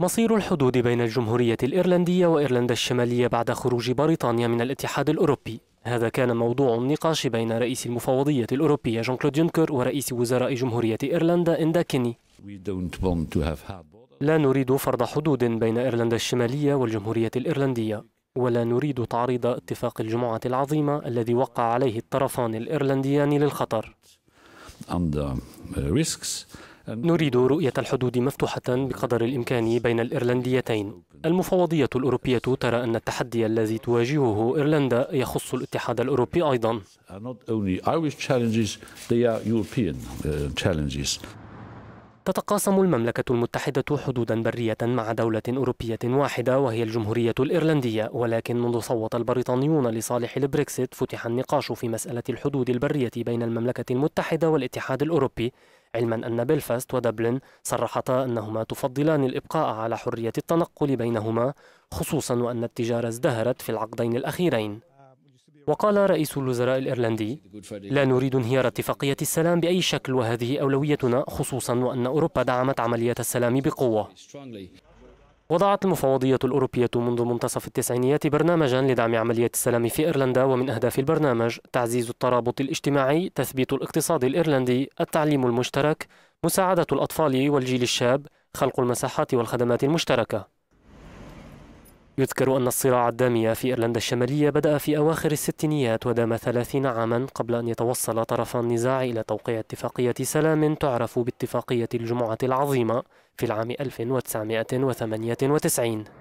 مصير الحدود بين الجمهورية الإيرلندية وإيرلندا الشمالية بعد خروج بريطانيا من الاتحاد الأوروبي هذا كان موضوع النقاش بين رئيس المفوضية الأوروبية جون كلود يونكر ورئيس وزراء جمهورية إيرلندا إندا كيني لا نريد فرض حدود بين إيرلندا الشمالية والجمهورية الإيرلندية ولا نريد تعريض اتفاق الجمعة العظيمة الذي وقع عليه الطرفان الإيرلنديان للخطر نريد رؤية الحدود مفتوحة بقدر الإمكان بين الإيرلنديتين المفوضية الأوروبية ترى أن التحدي الذي تواجهه إيرلندا يخص الاتحاد الأوروبي أيضا uh, تتقاسم المملكة المتحدة حدودا برية مع دولة أوروبية واحدة وهي الجمهورية الإيرلندية ولكن منذ صوت البريطانيون لصالح البريكسيت فتح النقاش في مسألة الحدود البرية بين المملكة المتحدة والاتحاد الأوروبي علما أن بلفاست ودبلن صرحتا أنهما تفضلان الإبقاء على حرية التنقل بينهما خصوصا وأن التجارة ازدهرت في العقدين الأخيرين وقال رئيس الوزراء الإيرلندي لا نريد انهيار اتفاقية السلام بأي شكل وهذه أولويتنا خصوصا وأن أوروبا دعمت عملية السلام بقوة وضعت المفوضية الأوروبية منذ منتصف التسعينيات برنامجا لدعم عملية السلام في إيرلندا ومن أهداف البرنامج تعزيز الترابط الاجتماعي تثبيت الاقتصاد الإيرلندي التعليم المشترك مساعدة الأطفال والجيل الشاب خلق المساحات والخدمات المشتركة يذكر أن الصراع الدامي في إيرلندا الشمالية بدأ في أواخر الستينيات ودام ثلاثين عاما قبل أن يتوصل طرف النزاع إلى توقيع اتفاقية سلام تعرف باتفاقية الجمعة العظيمة في العام 1998